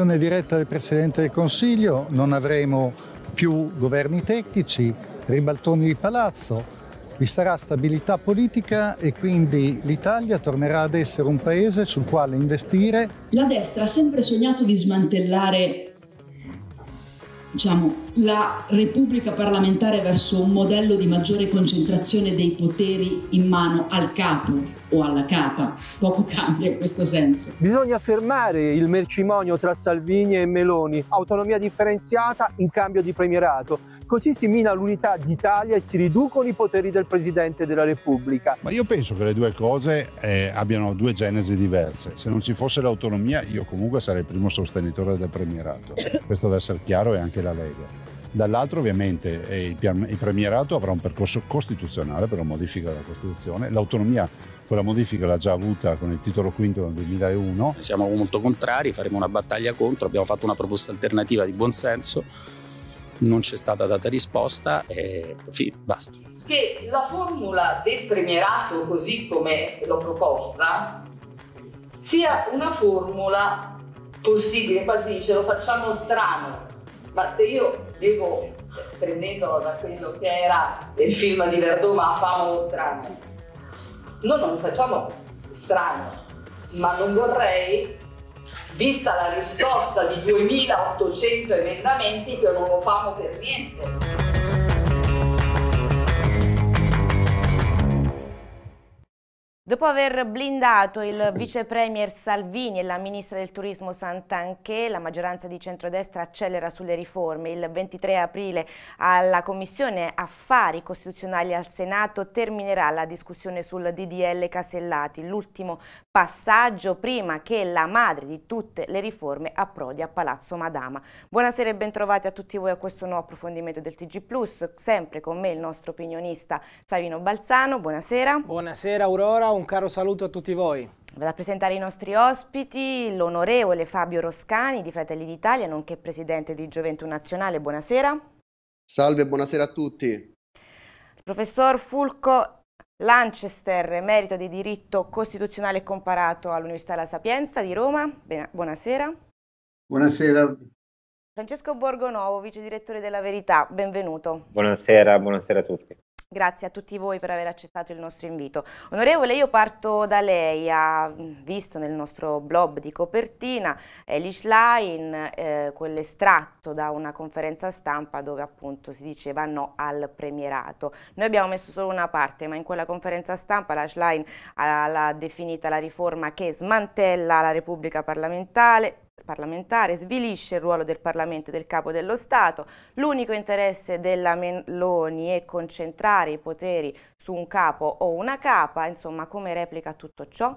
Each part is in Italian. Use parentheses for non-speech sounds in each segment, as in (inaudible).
un'elezione diretta del Presidente del Consiglio, non avremo più governi tecnici, ribaltoni di palazzo, vi sarà stabilità politica e quindi l'Italia tornerà ad essere un paese sul quale investire. La destra ha sempre sognato di smantellare diciamo, la Repubblica parlamentare verso un modello di maggiore concentrazione dei poteri in mano al capo o alla capa. Poco cambia in questo senso. Bisogna fermare il mercimonio tra Salvini e Meloni, autonomia differenziata in cambio di premierato Così si mina l'unità d'Italia e si riducono i poteri del Presidente della Repubblica. Ma io penso che le due cose eh, abbiano due genesi diverse. Se non ci fosse l'autonomia io comunque sarei il primo sostenitore del premierato. Questo deve essere chiaro e anche la Lega. Dall'altro ovviamente eh, il premierato avrà un percorso costituzionale per la modifica della Costituzione, l'autonomia quella modifica l'ha già avuta con il titolo quinto nel 2001. Siamo molto contrari, faremo una battaglia contro, abbiamo fatto una proposta alternativa di buonsenso non c'è stata data risposta e fi, basta. Che la formula del premierato così come l'ho proposta sia una formula possibile, quasi dice lo facciamo strano, ma se io devo, prendendolo da quello che era il film di Verdoma, famolo strano, no, non lo facciamo strano, ma non vorrei vista la risposta di 2800 emendamenti che non lo fanno per niente. Dopo aver blindato il vice premier Salvini e la ministra del turismo Santanché, la maggioranza di centrodestra accelera sulle riforme. Il 23 aprile alla Commissione Affari Costituzionali al Senato terminerà la discussione sul DDL Casellati, l'ultimo passaggio prima che la madre di tutte le riforme approdi a Palazzo Madama. Buonasera e bentrovati a tutti voi a questo nuovo approfondimento del TG+, sempre con me il nostro opinionista Savino Balzano. Buonasera. Buonasera Aurora un caro saluto a tutti voi. Vado a presentare i nostri ospiti, l'onorevole Fabio Roscani di Fratelli d'Italia, nonché presidente di Gioventù Nazionale. Buonasera. Salve, buonasera a tutti. professor Fulco Lanchester, merito di diritto costituzionale comparato all'Università della Sapienza di Roma. Buonasera. Buonasera. Francesco Borgonovo, vice direttore della Verità, benvenuto. Buonasera, buonasera a tutti. Grazie a tutti voi per aver accettato il nostro invito. Onorevole, io parto da lei, ha visto nel nostro blog di copertina Eli Schlein, eh, quell'estratto da una conferenza stampa dove appunto si diceva no al premierato. Noi abbiamo messo solo una parte, ma in quella conferenza stampa la Schlein ha definita la riforma che smantella la Repubblica parlamentare, parlamentare, svilisce il ruolo del Parlamento e del Capo dello Stato, l'unico interesse della Meloni è concentrare i poteri su un capo o una capa, insomma come replica tutto ciò?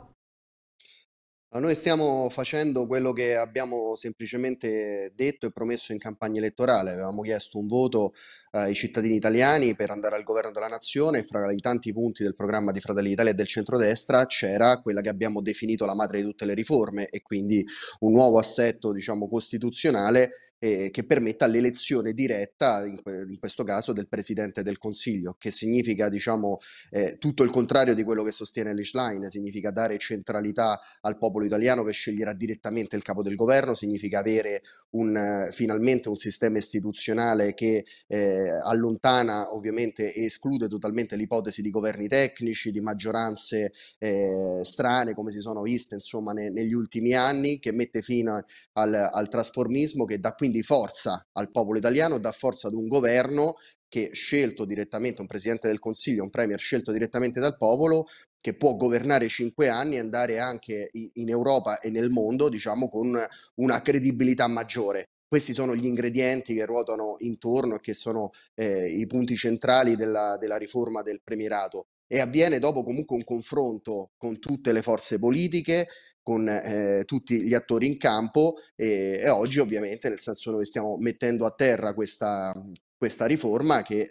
noi stiamo facendo quello che abbiamo semplicemente detto e promesso in campagna elettorale. Avevamo chiesto un voto eh, ai cittadini italiani per andare al governo della nazione. Fra i tanti punti del programma di Fratelli d'Italia e del centrodestra c'era quella che abbiamo definito la madre di tutte le riforme e quindi un nuovo assetto diciamo, costituzionale eh, che permetta l'elezione diretta, in, in, questo caso, del Presidente del Consiglio, che significa diciamo, eh, tutto il contrario di quello che sostiene Lichline, significa dare centralità al popolo italiano che sceglierà direttamente il capo del governo, significa avere un, eh, finalmente un sistema istituzionale che eh, allontana ovviamente e esclude totalmente l'ipotesi di governi tecnici, di maggioranze eh, strane come si sono viste insomma ne, negli ultimi anni, che mette fine al, al trasformismo, che dà quindi forza al popolo italiano, dà forza ad un governo che scelto direttamente, un presidente del Consiglio, un premier scelto direttamente dal popolo, che può governare cinque anni e andare anche in Europa e nel mondo, diciamo, con una credibilità maggiore. Questi sono gli ingredienti che ruotano intorno e che sono eh, i punti centrali della, della riforma del premierato e avviene dopo comunque un confronto con tutte le forze politiche, con eh, tutti gli attori in campo e, e, oggi ovviamente nel senso noi stiamo mettendo a terra questa, questa riforma che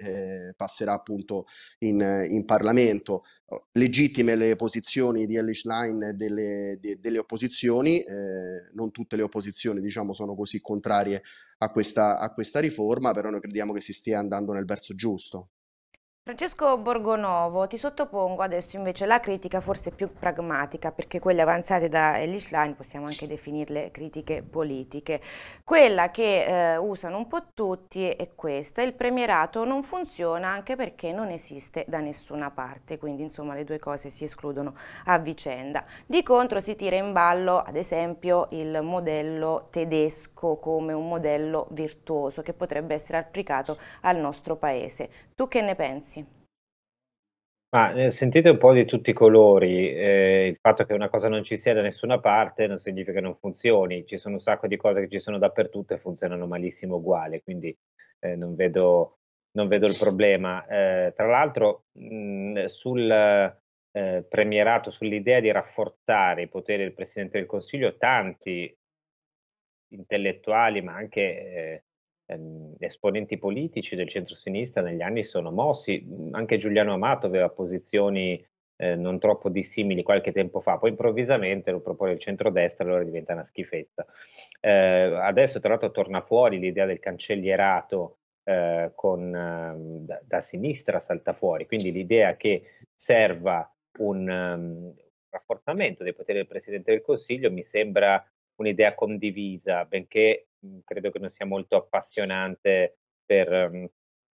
eh, passerà appunto in, in, Parlamento. Oh, legittime le posizioni di Ellis Line delle, de, delle opposizioni, eh, non tutte le opposizioni diciamo, sono così contrarie a questa, a questa riforma, però noi crediamo che si stia andando nel verso giusto. Francesco Borgonovo, ti sottopongo adesso invece la critica forse più pragmatica, perché quelle avanzate da Elish Line possiamo anche definirle critiche politiche. Quella che eh, usano un po' tutti è questa, il premierato non funziona anche perché non esiste da nessuna parte, quindi insomma le due cose si escludono a vicenda. Di contro si tira in ballo ad esempio il modello tedesco come un modello virtuoso che potrebbe essere applicato al nostro paese. Tu che ne pensi? Ma eh, sentite un po' di tutti i colori, eh, il fatto che una cosa non ci sia da nessuna parte non significa che non funzioni, ci sono un sacco di cose che ci sono dappertutto e funzionano malissimo uguale, quindi eh, non, vedo, non, vedo, il problema. Eh, tra l'altro mh, sul eh, premierato, sull'idea di rafforzare i poteri del Presidente del Consiglio, tanti intellettuali ma anche Ehm, esponenti politici del centro-sinistra negli anni sono mossi, anche Giuliano Amato aveva posizioni eh, non troppo dissimili qualche tempo fa, poi improvvisamente lo propone il centrodestra e allora diventa una schifezza. Eh, adesso tra l'altro torna fuori l'idea del cancellierato eh, con, ehm, da, da, sinistra salta fuori, quindi l'idea che serva un um, rafforzamento dei poteri del Presidente del Consiglio mi sembra un'idea condivisa, benché Mhmm, credo che non sia molto appassionante per, mhmm,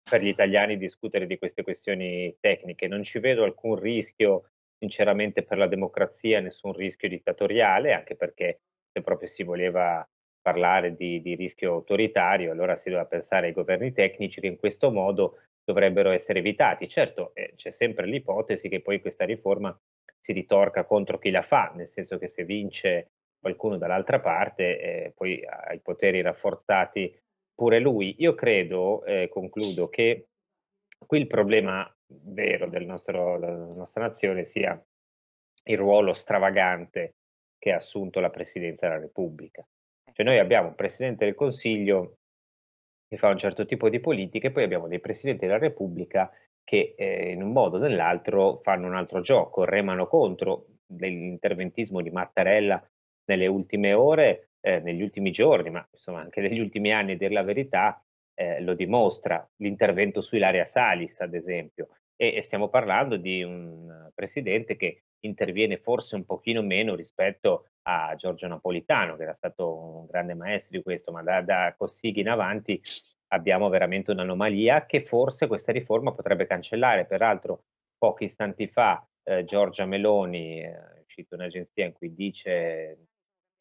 per gli italiani discutere di queste questioni tecniche. Non ci vedo alcun rischio, sinceramente, per la democrazia, nessun rischio dittatoriale, anche perché se proprio si voleva parlare di, di, rischio autoritario, allora si doveva pensare ai governi tecnici che in questo modo dovrebbero essere evitati. Certo, eh, c'è sempre l'ipotesi che poi questa riforma si ritorca contro chi la fa, nel senso che se vince qualcuno dall'altra parte, eh, poi ha i poteri rafforzati pure lui. Io credo, eh, concludo, che qui il problema vero nostro, della nostra nazione sia il ruolo stravagante che ha assunto la Presidenza della Repubblica. Cioè noi abbiamo un Presidente del Consiglio che fa un certo tipo di politica e poi abbiamo dei Presidenti della Repubblica che eh, in un modo o nell'altro fanno un altro gioco, remano contro l'interventismo di Mattarella nelle ultime ore, eh, negli ultimi giorni, ma insomma anche negli ultimi anni, a dire la verità, eh, lo dimostra. L'intervento su Ilaria Salis, ad esempio. E, e stiamo parlando di un presidente che interviene forse un pochino meno rispetto a Giorgio Napolitano, che era stato un grande maestro di questo, ma da, da Cossighi in avanti abbiamo veramente un'anomalia che forse questa riforma potrebbe cancellare. Peraltro, pochi istanti fa eh, Giorgia Meloni, eh, è uscita un'agenzia in cui dice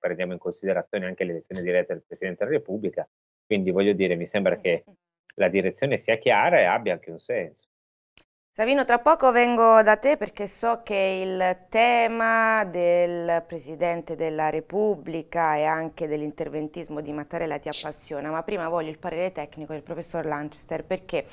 prendiamo in considerazione anche l'elezione diretta del Presidente della Repubblica, quindi voglio dire, mi sembra che la direzione sia chiara e abbia anche un senso. Savino, tra poco vengo da te perché so che il tema del Presidente della Repubblica e anche dell'interventismo di Mattarella ti appassiona, ma prima voglio il parere tecnico del professor Lanchester perché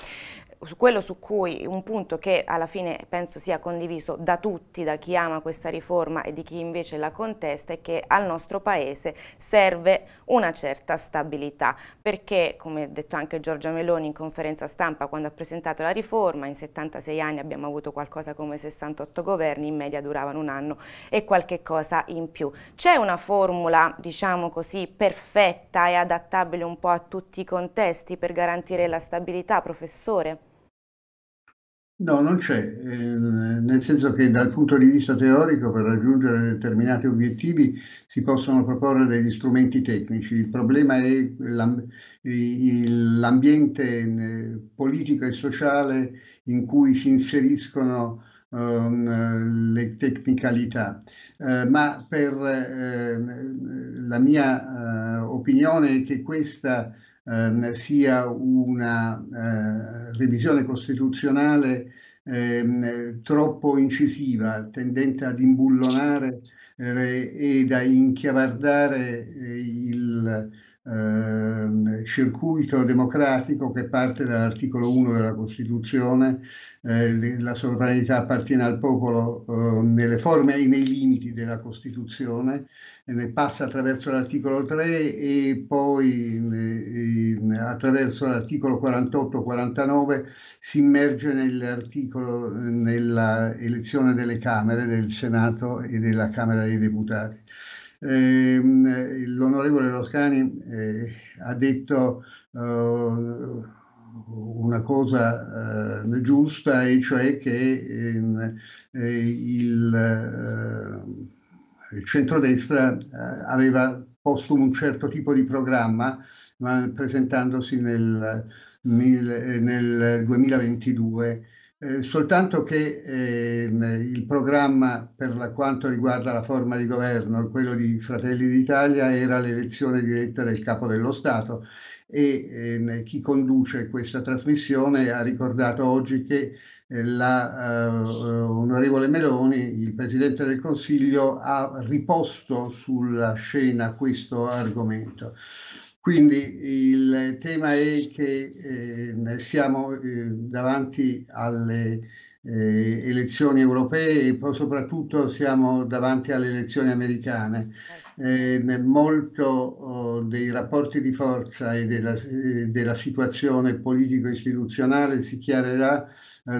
su quello su cui un punto che alla fine penso sia condiviso da tutti, da chi ama questa riforma e di chi invece la contesta, è che al nostro Paese serve una certa stabilità, perché come ha detto anche Giorgia Meloni in conferenza stampa quando ha presentato la riforma, in 76 anni abbiamo avuto qualcosa come 68 governi, in media duravano un anno e qualche cosa in più. C'è una formula, diciamo così, perfetta e adattabile un po' a tutti i contesti per garantire la stabilità, professore? No, non c'è, eh, nel senso che dal punto di vista teorico per raggiungere determinati obiettivi si possono proporre degli strumenti tecnici, il problema è l'ambiente eh, politico e sociale in cui si inseriscono ehm, le tecnicalità, eh, ma per ehm, la mia opinione è che questa ehm, sia una eh, revisione costituzionale ehm, troppo incisiva, tendente ad imbullonare eh, ed a inchiavardare eh, il eh, circuito democratico che parte dall'articolo 1 della Costituzione, eh, la sovranità appartiene al popolo eh, nelle forme e nei limiti della Costituzione, ne passa attraverso l'articolo 3 e poi eh, attraverso l'articolo 48-49 si immerge nell'articolo nella elezione delle Camere, del Senato e della Camera dei Deputati. Eh, l'onorevole Roscani eh, ha detto eh, una cosa eh, giusta, e cioè che ehm, eh, il, eh, il centrodestra aveva posto un certo tipo di programma ma presentandosi nel, nel 2022 eh, soltanto che eh, il programma per la, quanto riguarda la forma di governo, quello di Fratelli d'Italia, era l'elezione diretta del capo dello Stato e eh, chi conduce questa trasmissione ha ricordato oggi che eh, l'onorevole eh, uh, Meloni, il Presidente del Consiglio, ha riposto sulla scena questo argomento. Quindi il tema è che eh, siamo eh, davanti alle eh, elezioni europee e poi soprattutto siamo davanti alle elezioni americane. Eh eh, molto oh, dei rapporti di forza e della, eh, della situazione politico-istituzionale si chiarirà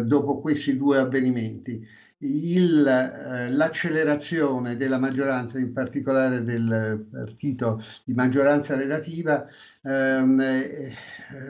dopo questi due avvenimenti. Eh, l'accelerazione della maggioranza, in particolare del eh, partito di maggioranza relativa, ehm, eh, eh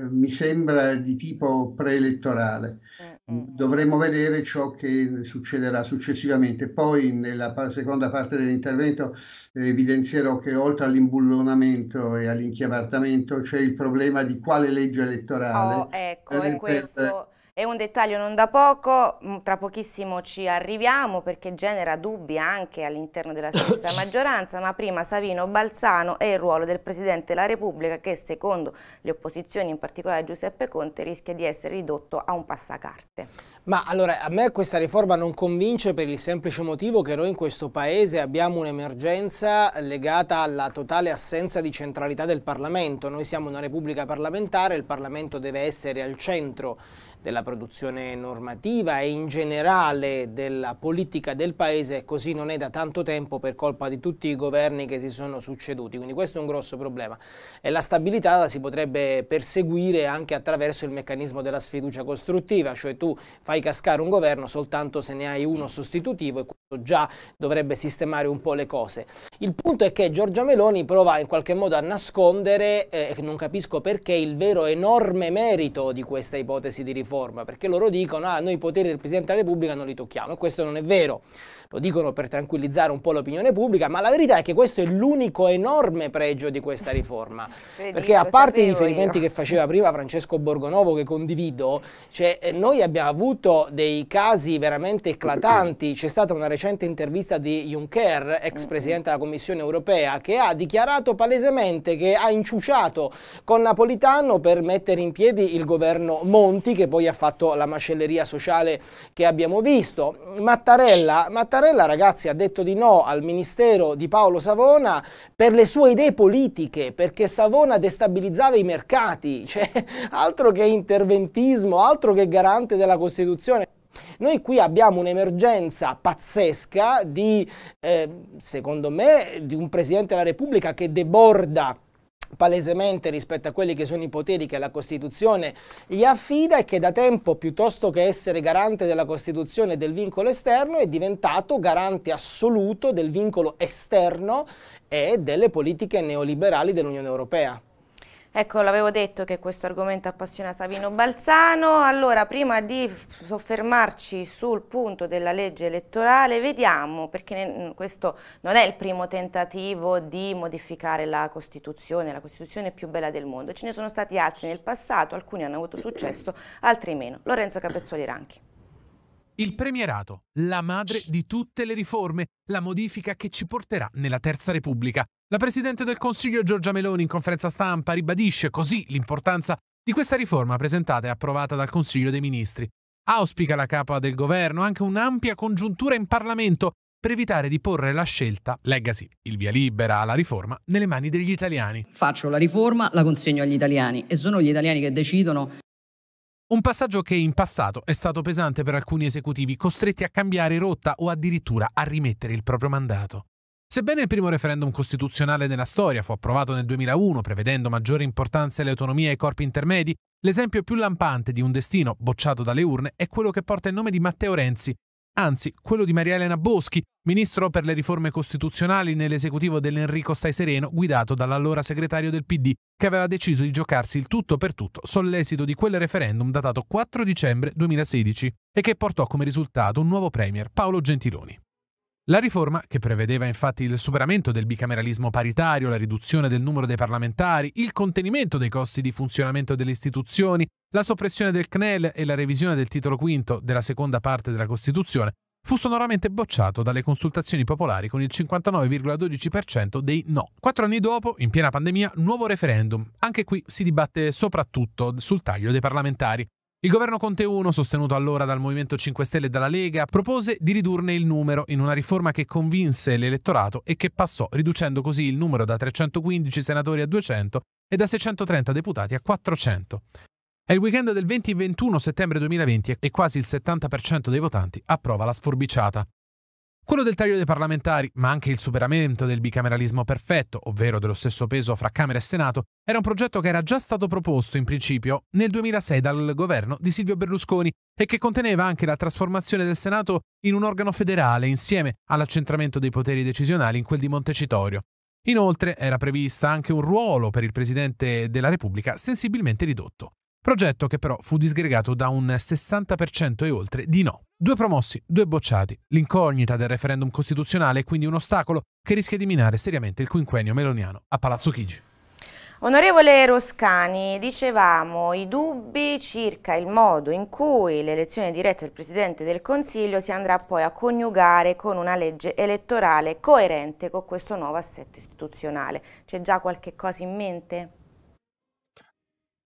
mi sembra di tipo preelettorale. Mm, mm, mm. Dovremmo vedere ciò che succederà successivamente. Poi nella seconda parte dell'intervento eh, evidenzierò che oltre all'imbullonamento e all'inchiavartamento c'è il problema di quale legge elettorale. Oh, ecco, è questo. Per, è un dettaglio non da poco, mm, tra pochissimo ci arriviamo perché genera dubbi anche all'interno della stessa (laughs) maggioranza, ma prima Savino Balzano e il ruolo del Presidente della Repubblica che secondo le opposizioni, in particolare Giuseppe Conte, rischia di essere ridotto a un passacarte. Ma allora a me questa riforma non convince per il semplice motivo che noi in questo Paese abbiamo un'emergenza legata alla totale assenza di centralità del Parlamento. Noi siamo una Repubblica parlamentare, il Parlamento deve essere al centro della produzione normativa e in generale della politica del Paese, così non è da tanto tempo per colpa di tutti i governi che si sono succeduti. Quindi questo è un grosso problema. E la stabilità la si potrebbe perseguire anche attraverso il meccanismo della sfiducia costruttiva, cioè tu fai cascare un governo soltanto se ne hai uno sostitutivo e questo già dovrebbe sistemare un po' le cose. Il punto è che Giorgia Meloni prova in qualche modo a nascondere, eh, non capisco perché, il vero enorme merito di questa ipotesi di riforma riforma, perché loro dicono ah, noi i poteri del Presidente della Repubblica non li tocchiamo e questo non è vero. Lo dicono per tranquillizzare un po' l'opinione pubblica, ma la verità è che questo è l'unico enorme pregio di questa riforma. (laughs) Perché a parte i riferimenti io. che faceva prima Francesco Borgonovo, che condivido, cioè, eh, noi abbiamo avuto dei casi veramente eclatanti. C'è stata una recente intervista di Juncker, ex presidente della Commissione europea, che ha dichiarato palesemente che ha inciuciato con Napolitano per mettere in piedi il governo Monti, che poi ha fatto la macelleria sociale che abbiamo visto. Mattarella, Mattarella Mattarella, ragazzi, ha detto di no al ministero di Paolo Savona per le sue idee politiche, perché Savona destabilizzava i mercati, (laughs) cioè altro che interventismo, altro che garante della Costituzione. Noi qui abbiamo un'emergenza pazzesca di, eh, secondo me, di un Presidente della Repubblica che deborda palesemente rispetto a quelli che sono i poteri che la Costituzione gli affida e che da tempo piuttosto che essere garante della Costituzione e del vincolo esterno è diventato garante assoluto del vincolo esterno e delle politiche neoliberali dell'Unione Europea. Ecco, l'avevo detto che questo argomento appassiona Savino Balzano. Allora, prima di soffermarci sul punto della legge elettorale, vediamo, perché questo non è il primo tentativo di modificare la Costituzione, la Costituzione più bella del mondo. Ce ne sono stati altri nel passato, alcuni hanno avuto successo, altri meno. Lorenzo Capezzoli Ranchi. Il premierato, la madre di tutte le riforme, la modifica che ci porterà nella Terza Repubblica. La Presidente del Consiglio Giorgia Meloni in conferenza stampa ribadisce così l'importanza di questa riforma presentata e approvata dal Consiglio dei Ministri. Auspica la capa del governo anche un'ampia congiuntura in Parlamento per evitare di porre la scelta, legacy, il via libera alla riforma, nelle mani degli italiani. Faccio la riforma, la consegno agli italiani e sono gli italiani che decidono un passaggio che in passato è stato pesante per alcuni esecutivi costretti a cambiare rotta o addirittura a rimettere il proprio mandato. Sebbene il primo referendum costituzionale nella storia fu approvato nel 2001 prevedendo maggiore importanza alle autonomie e ai corpi intermedi, l'esempio più lampante di un destino bocciato dalle urne è quello che porta il nome di Matteo Renzi, anzi quello di Maria Elena Boschi, ministro per le riforme costituzionali nell'esecutivo dell'Enrico Stai Sereno, guidato dall'allora segretario del PD, che aveva deciso di giocarsi il tutto per tutto sull'esito di quel referendum datato 4 dicembre 2016 e che portò come risultato un nuovo premier, Paolo Gentiloni. La riforma, che prevedeva infatti il superamento del bicameralismo paritario, la riduzione del numero dei parlamentari, il contenimento dei costi di funzionamento delle istituzioni, la soppressione del CNEL e la revisione del titolo V della seconda parte della Costituzione, fu sonoramente bocciato dalle consultazioni popolari con il 59,12% dei no. Quattro anni dopo, in piena pandemia, nuovo referendum. Anche qui si dibatte soprattutto sul taglio dei parlamentari. Il governo Conte 1, sostenuto allora dal Movimento 5 Stelle e dalla Lega, propose di ridurne il numero in una riforma che convinse l'elettorato e che passò, riducendo così il numero da 315 senatori a 200 e da 630 deputati a 400. È il weekend del 20 e 21 settembre 2020 e quasi il 70% dei votanti approva la sforbiciata. Quello del taglio dei parlamentari, ma anche il superamento del bicameralismo perfetto, ovvero dello stesso peso fra Camera e Senato, era un progetto che era già stato proposto in principio nel 2006 dal governo di Silvio Berlusconi e che conteneva anche la trasformazione del Senato in un organo federale insieme all'accentramento dei poteri decisionali in quel di Montecitorio. Inoltre era prevista anche un ruolo per il Presidente della Repubblica sensibilmente ridotto progetto che però fu disgregato da un 60% e oltre di no. Due promossi, due bocciati, l'incognita del referendum costituzionale è quindi un ostacolo che rischia di minare seriamente il quinquennio meloniano a Palazzo Chigi. Onorevole Roscani, dicevamo i dubbi circa il modo in cui l'elezione diretta del Presidente del Consiglio si andrà poi a coniugare con una legge elettorale coerente con questo nuovo assetto istituzionale. C'è già qualche cosa in mente?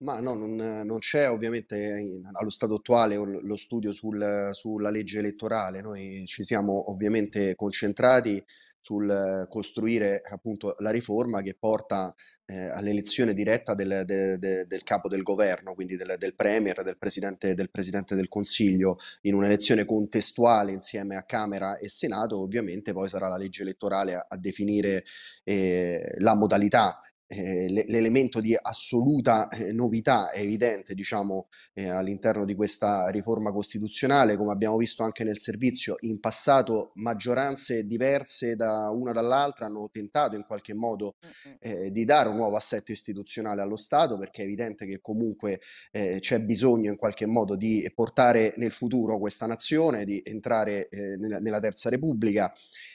Ma no, non, non c'è ovviamente allo stato attuale lo studio sul- sulla legge elettorale. Noi ci siamo ovviamente concentrati sul costruire appunto la riforma che porta eh, all'elezione diretta del, de- de- del capo del governo, quindi del, del Premier, del presidente, del Presidente del Consiglio, in un'elezione contestuale insieme a Camera e Senato. Ovviamente poi sarà la legge elettorale a, a definire eh, la modalità eh, l'elemento di assoluta eh, novità è evidente diciamo, eh, all'interno di questa riforma costituzionale, come abbiamo visto anche nel servizio, in passato maggioranze diverse da una dall'altra hanno tentato in qualche modo eh, di dare un nuovo assetto istituzionale allo Stato, perché è evidente che comunque eh, c'è bisogno in qualche modo di portare nel futuro questa nazione, di entrare nella, nella Terza Repubblica.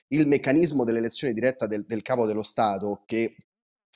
Il meccanismo dell'elezione diretta del, del capo dello Stato, che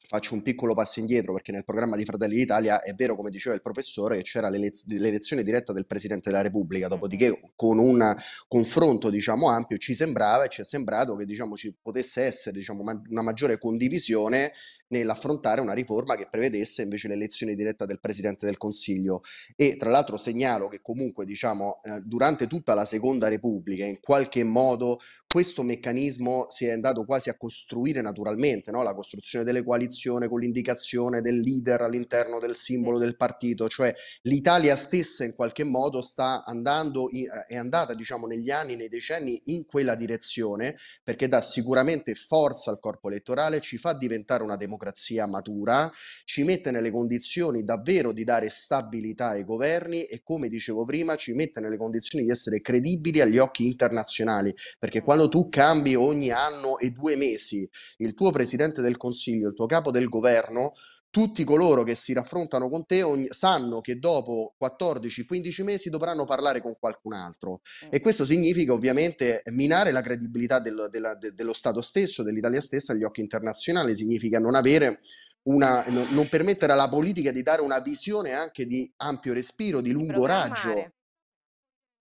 faccio un piccolo passo indietro perché nel programma di Fratelli d'Italia è vero, come diceva il professore, che c'era l'elezione diretta del Presidente della Repubblica, dopodiché mm-hmm. con un confronto diciamo, ampio ci sembrava e ci è sembrato che diciamo, ci potesse essere diciamo, una maggiore condivisione nell'affrontare una riforma che prevedesse invece l'elezione diretta del Presidente del Consiglio. E tra l'altro segnalo che comunque diciamo, eh, durante tutta la Seconda Repubblica in qualche modo questo meccanismo si è andato quasi a costruire naturalmente, no? la costruzione delle coalizioni con l'indicazione del leader all'interno del simbolo del partito, cioè l'Italia stessa in qualche modo sta andando, eh, è andata diciamo negli anni, nei decenni in quella direzione perché dà sicuramente forza al corpo elettorale, ci fa diventare una democrazia democrazia matura, ci mette nelle condizioni davvero di dare stabilità ai governi e come dicevo prima ci mette nelle condizioni di essere credibili agli occhi internazionali, perché mm. quando tu cambi ogni anno e due mesi il tuo presidente del Consiglio, il tuo capo del governo, tutti coloro che si raffrontano con te ogni, sanno che dopo 14-15 mesi dovranno parlare con qualcun altro e mm. questo significa ovviamente minare la credibilità del, della, de, dello Stato stesso, dell'Italia stessa agli occhi internazionali, significa non avere una, no, non permettere alla politica di dare una visione anche di ampio respiro, di lungo raggio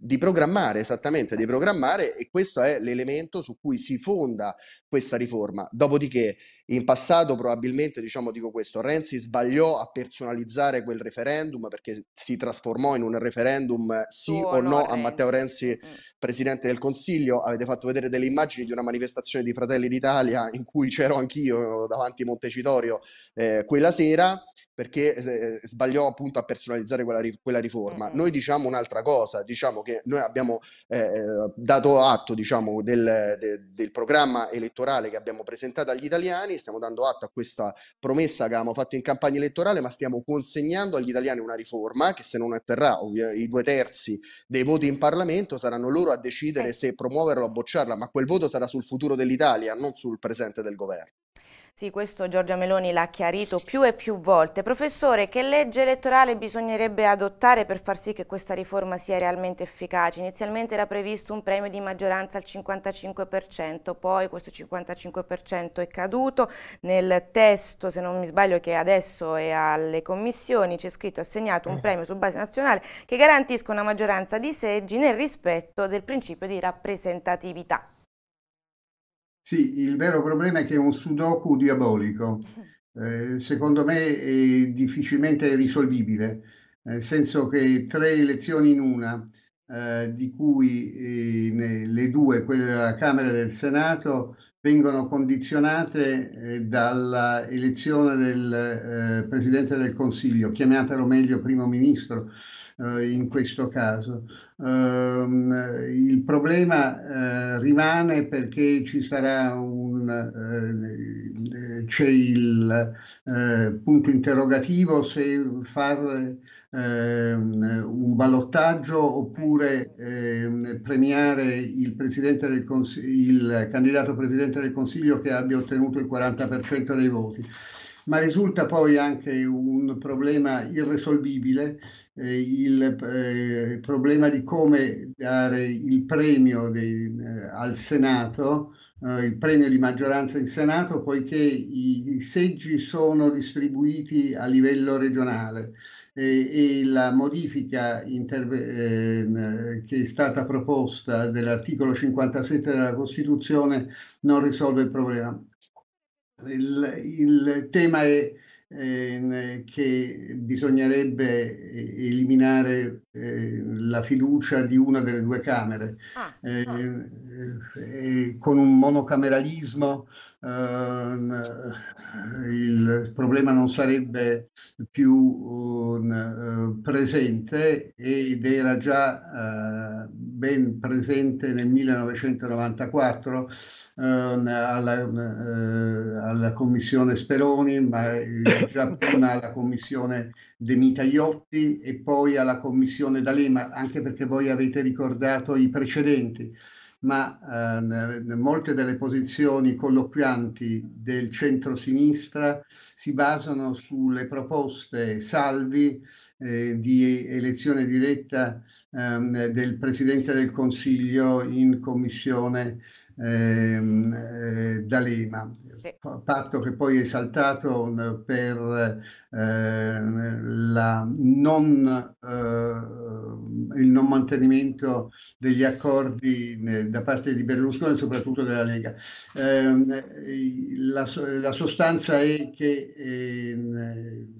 di programmare esattamente, di eh. programmare e questo è l'elemento su cui si fonda questa riforma. Dopodiché in passato probabilmente, diciamo, dico questo, Renzi sbagliò a personalizzare quel referendum perché si trasformò in un referendum sì Suo o no, no a Matteo Renzi mm, mm. Presidente del Consiglio. Avete fatto vedere delle immagini di una manifestazione di Fratelli d'Italia in cui c'ero anch'io davanti Montecitorio eh, quella sera perché eh, sbagliò appunto a personalizzare quella, ri- quella riforma. Mm. mm. Noi diciamo un'altra cosa, diciamo che noi abbiamo eh, eh, dato atto diciamo, del, de- del programma elettorale che abbiamo presentato agli italiani stiamo dando atto a questa promessa che avevamo fatto in campagna elettorale, ma stiamo consegnando agli italiani una riforma che se non otterrà i due terzi dei voti in Parlamento saranno loro a decidere eh. se promuoverla o bocciarla, ma quel voto sarà sul futuro dell'Italia, non sul presente del governo. Sì, questo Giorgia Meloni l'ha chiarito più e più volte. Professore, che legge elettorale bisognerebbe adottare per far sì che questa riforma sia realmente efficace? Inizialmente era previsto un premio di maggioranza al 55%, poi questo 55% è caduto. Nel testo, se non mi sbaglio, che adesso è alle commissioni, c'è scritto assegnato un mm. premio su base nazionale che garantisca una maggioranza di seggi nel rispetto del principio di rappresentatività. Sì, il vero problema è che è un sudoku diabolico. Eh, secondo me è difficilmente risolvibile, nel senso che tre elezioni in una, eh, di cui eh, le due, quelle della Camera e del Senato, vengono condizionate eh, dalla elezione del eh, Presidente del Consiglio, chiamatelo meglio primo ministro, eh, in questo caso. Eh, il problema eh, rimane perché ci sarà un eh, c'è il eh, punto interrogativo se fare ehm, un ballottaggio oppure ehm, premiare il, presidente del il candidato presidente del Consiglio che abbia ottenuto il 40% dei voti ma risulta poi anche un problema irrisolvibile eh, il eh, problema di come dare il premio dei, eh, al Senato, eh, il premio di maggioranza in Senato, poiché i, i seggi sono distribuiti a livello regionale e la modifica ehm, eh, che è stata proposta dell'articolo 57 della Costituzione non risolve il problema. Il, il tema è eh, che bisognerebbe eh, eliminare eh, la fiducia di una delle due Camere, ah, ah. Ehm, eh, eh, con un monocameralismo Ehm, il problema non sarebbe più eh, presente ed era già eh, ben presente nel 1994 ehm, alla, eh, alla commissione Speroni, ma già prima alla commissione De Mitagliotti e poi alla commissione D'Alema, anche perché voi avete ricordato i precedenti ma eh, molte delle posizioni colloquianti del centro-sinistra si basano sulle proposte salvi eh, di elezione diretta ehm, del Presidente del Consiglio in Commissione Ehm, eh, D'Alema, sì. patto che poi è saltato eh, per eh, non, eh, il non mantenimento degli accordi da parte di Berlusconi e soprattutto della Lega. Ehm, la, la, sostanza è che ehm,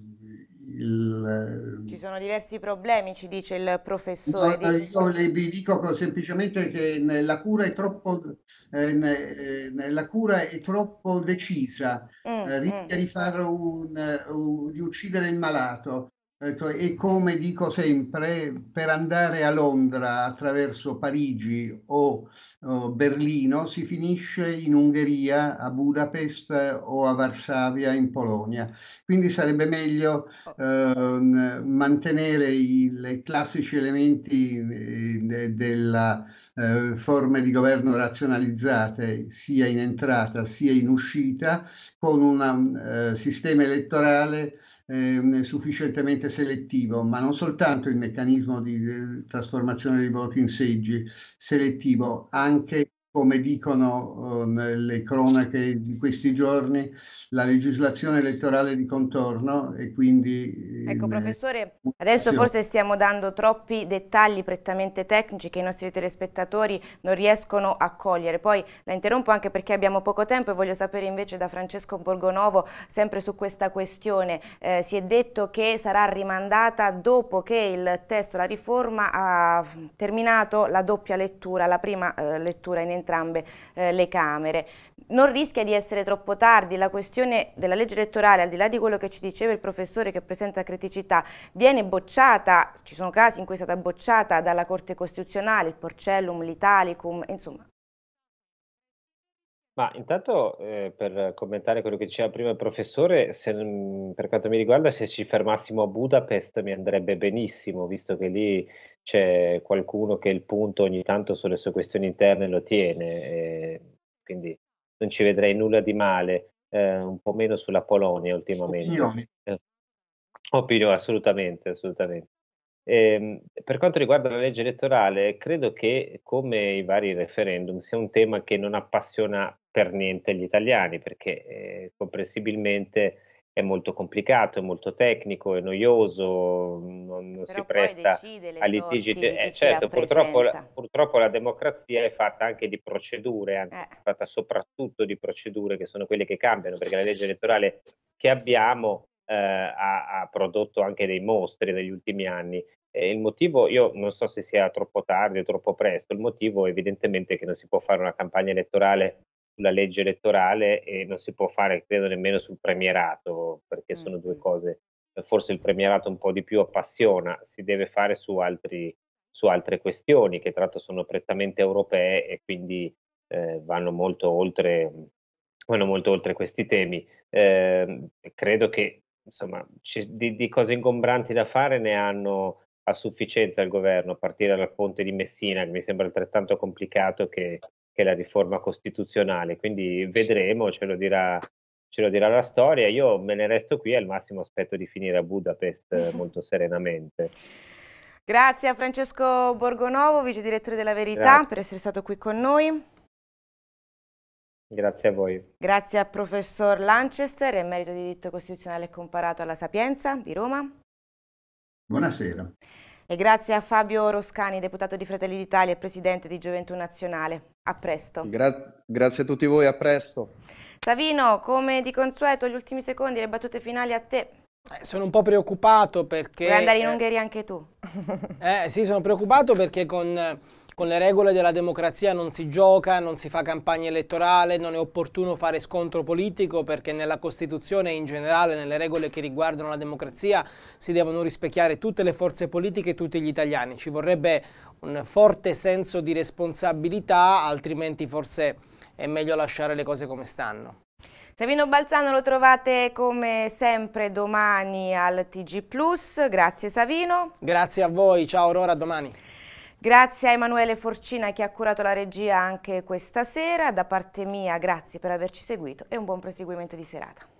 il, Ci sono diversi problemi, ci dice il professore. No, eh, Io le, vi dico semplicemente che la cura è troppo, eh, eh cura è troppo decisa, mm, eh, rischia mm. di, un, eh, un, di uccidere il malato. Ecco, e come dico sempre, per andare a Londra attraverso Parigi o, o Berlino si finisce in Ungheria, a Budapest o a Varsavia in Polonia. Quindi sarebbe meglio eh, mantenere i classici elementi eh, de, della eh, forme di governo razionalizzate sia in entrata sia in uscita con un eh, sistema elettorale eh, sufficientemente selettivo, ma non soltanto il meccanismo di eh, trasformazione dei voti in seggi selettivo, anche come dicono eh, nelle cronache di questi giorni, la legislazione elettorale di contorno e quindi... Eh, ecco professore, adesso forse stiamo dando troppi dettagli prettamente tecnici che i nostri telespettatori non riescono a cogliere. Poi la interrompo anche perché abbiamo poco tempo e voglio sapere invece da Francesco Borgonovo, sempre su questa questione, eh, si è detto che sarà rimandata dopo che il testo, la riforma, ha terminato la doppia lettura, la prima eh, lettura in entrambi entrambe eh, le Camere. Non rischia di essere troppo tardi, la questione della legge elettorale, al di là di quello che ci diceva il professore che presenta criticità, viene bocciata, ci sono casi in cui è stata bocciata dalla Corte Costituzionale, il Porcellum, l'Italicum, insomma ma intanto eh, per commentare quello che diceva prima il professore, se, mm, per quanto mi riguarda se ci fermassimo a Budapest mi andrebbe benissimo, visto che lì c'è qualcuno che il punto ogni tanto sulle sue questioni interne lo tiene, eh, quindi non ci vedrei nulla di male, eh, un po' meno sulla Polonia ultimamente. Opinioni. Eh, opinione, assolutamente, assolutamente. Eh, per quanto riguarda la legge elettorale, credo che come i vari referendum sia un tema che non appassiona per niente gli italiani perché eh, comprensibilmente è molto complicato, è molto tecnico, è noioso, non, non si presta a litigi. Eh, certo, purtroppo la, purtroppo, la democrazia è fatta anche di procedure, anzi, eh. è fatta soprattutto di procedure che sono quelle che cambiano perché la legge elettorale che abbiamo eh, ha, ha, prodotto anche dei mostri negli ultimi anni eh, il motivo, io non so se sia troppo tardi o troppo presto, il motivo evidentemente è che non si può fare una campagna elettorale sulla legge elettorale e non si può fare, credo, nemmeno sul premierato, perché sono due mm-hmm. cose, forse il premierato un po' di più appassiona, si deve fare su, altri, su altre questioni che tra l'altro sono prettamente europee e quindi eh, vanno, molto oltre, molto oltre questi temi. Eh, credo che insomma, ci, di, di, cose ingombranti da fare ne hanno a sufficienza il governo, a partire dal ponte di Messina, che mi sembra altrettanto complicato che, che la riforma costituzionale. Quindi vedremo, ce lo, dirà, ce lo dirà la storia. Io me ne resto qui al massimo aspetto di finire a Budapest eh, (laughs) molto serenamente. Grazie a Francesco Borgonovo, vice direttore della Verità, Grazie. per essere stato qui con noi. Grazie a voi. Grazie a professor Lanchester, emerito di diritto costituzionale comparato alla Sapienza di Roma. Buonasera. E grazie a Fabio Roscani, deputato di Fratelli d'Italia e presidente di Gioventù Nazionale. A presto. Gra grazie a tutti voi, a presto. Savino, come di consueto, gli ultimi secondi, le battute finali a te. Eh, sono un po' preoccupato perché... Vuoi andare in eh, Ungheria anche tu? (laughs) eh sì, sono preoccupato perché con con le regole della democrazia non si gioca, non si fa campagna elettorale, non è opportuno fare scontro politico perché nella Costituzione e in generale nelle regole che riguardano la democrazia si devono rispecchiare tutte le forze politiche e tutti gli italiani. Ci vorrebbe un forte senso di responsabilità, altrimenti forse è meglio lasciare le cose come stanno. Savino Balzano lo trovate come sempre domani al TG Plus. Grazie Savino. Grazie a voi, ciao Aurora, domani. Grazie a Emanuele Forcina che ha curato la regia anche questa sera. Da parte mia grazie per averci seguito e un buon proseguimento di serata.